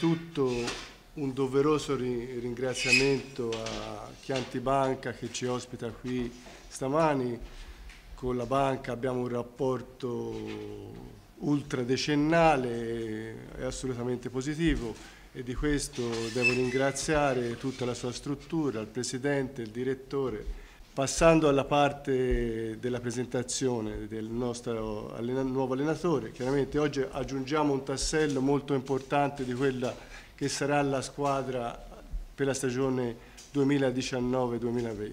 innanzitutto un doveroso ringraziamento a Chianti Banca che ci ospita qui stamani. Con la banca abbiamo un rapporto ultradecennale e assolutamente positivo e di questo devo ringraziare tutta la sua struttura, il Presidente, il Direttore Passando alla parte della presentazione del nostro allena nuovo allenatore, chiaramente oggi aggiungiamo un tassello molto importante di quella che sarà la squadra per la stagione 2019-2020.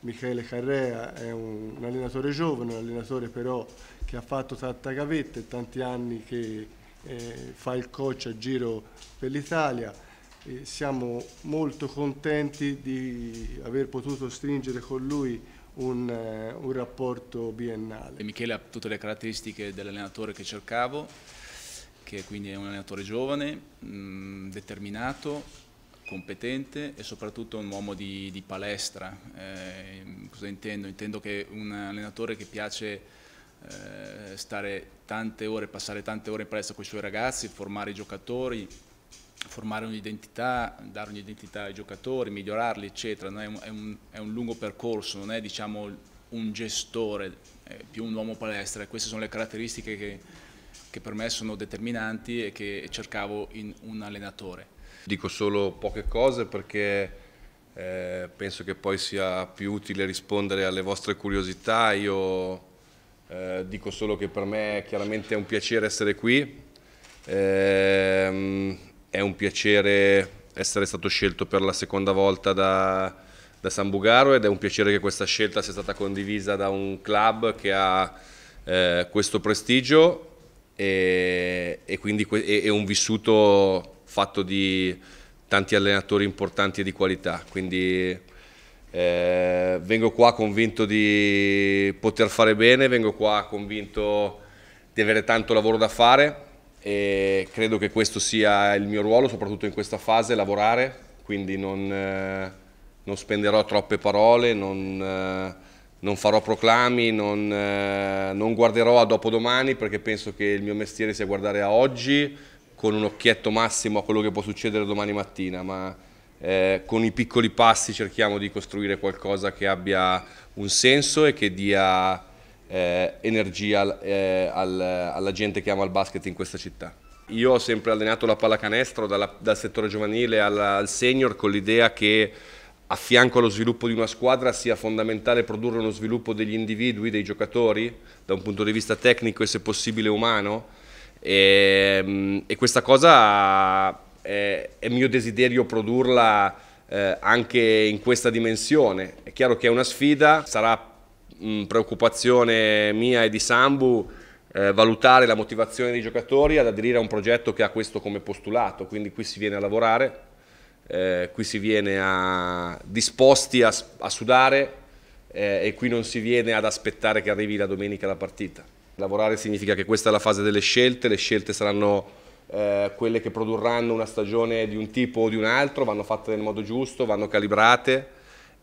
Michele Carrea è un, un, allenatore giovane, un allenatore però che ha fatto tanta gavetta, e tanti anni che eh, fa il coach a giro per l'Italia, eh, siamo molto contenti di aver potuto stringere con lui un, eh, un rapporto biennale. Michele ha tutte le caratteristiche dell'allenatore che cercavo, che quindi è un allenatore giovane, mh, mm, determinato, competente e soprattutto un uomo di, di palestra. Eh, cosa intendo? Intendo che un allenatore che piace eh, stare tante ore, passare tante ore in palestra con i suoi ragazzi, formare i giocatori, formare un'identità, dare un'identità ai giocatori, migliorarli, eccetera. È un, è, un, è, un, lungo percorso, non è diciamo, un gestore, è più un uomo palestra. Queste sono le caratteristiche che, che per me sono determinanti e che cercavo in un allenatore. Dico solo poche cose perché eh, penso che poi sia più utile rispondere alle vostre curiosità. Io eh, dico solo che per me chiaramente è un piacere essere qui. Eh, è un piacere essere stato scelto per la seconda volta da, da, San Bugaro ed è un piacere che questa scelta sia stata condivisa da un club che ha eh, questo prestigio e, e quindi e, e un vissuto fatto di tanti allenatori importanti e di qualità. Quindi eh, vengo qua convinto di poter fare bene, vengo qua convinto di avere tanto lavoro da fare e credo che questo sia il mio ruolo, soprattutto in questa fase, lavorare, quindi non, eh, non spenderò troppe parole, non, eh, non farò proclami, non, eh, non, guarderò a dopodomani perché penso che il mio mestiere sia guardare a oggi con un occhietto massimo a quello che può succedere domani mattina, ma eh, con i piccoli passi cerchiamo di costruire qualcosa che abbia un senso e che dia eh, energia eh, al, alla gente che ama il basket in questa città. Io ho sempre allenato la pallacanestro dalla, dal settore giovanile alla, al senior con l'idea che a fianco allo sviluppo di una squadra sia fondamentale produrre uno sviluppo degli individui, dei giocatori, da un punto di vista tecnico e se possibile umano. E, ehm, e questa cosa è, è, mio desiderio produrla eh, anche in questa dimensione. È chiaro che è una sfida, sarà Mm, preoccupazione mia e di Sambu eh, valutare la motivazione dei giocatori ad aderire a un progetto che ha questo come postulato, quindi qui si viene a lavorare, eh, qui si viene a, disposti a, a sudare eh, e qui non si viene ad aspettare che arrivi la domenica la partita. Lavorare significa che questa è la fase delle scelte, le scelte saranno eh, quelle che produrranno una stagione di un tipo o di un altro, vanno fatte nel modo giusto, vanno calibrate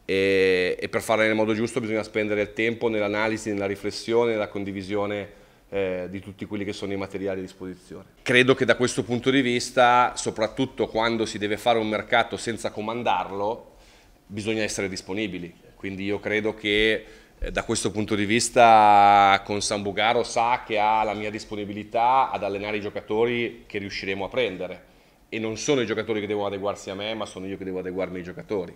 e, e per farla nel modo giusto bisogna spendere il tempo nell'analisi, nella riflessione, nella condivisione eh, di tutti quelli che sono i materiali a disposizione. Credo che da questo punto di vista, soprattutto quando si deve fare un mercato senza comandarlo, bisogna essere disponibili. Quindi io credo che eh, da questo punto di vista con Bugaro sa che ha la mia disponibilità ad allenare i giocatori che riusciremo a prendere e non sono i giocatori che devono adeguarsi a me, ma sono io che devo adeguarmi ai giocatori.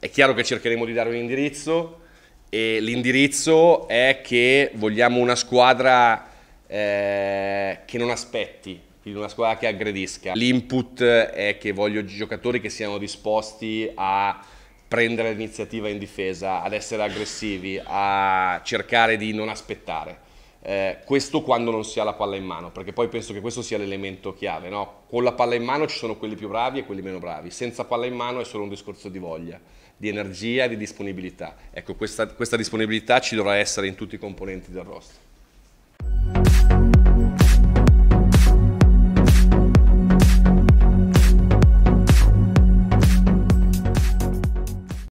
È chiaro che cercheremo di dare un indirizzo e l'indirizzo è che vogliamo una squadra eh, che non aspetti, quindi una squadra che aggredisca. L'input è che voglio giocatori che siano disposti a prendere l'iniziativa in difesa, ad essere aggressivi, a cercare di non aspettare. Eh, questo quando non si ha la palla in mano, perché poi penso che questo sia l'elemento chiave. No? Con la palla in mano ci sono quelli più bravi e quelli meno bravi, senza palla in mano è solo un discorso di voglia, di energia di disponibilità. Ecco, questa, questa disponibilità ci dovrà essere in tutti i componenti del roster.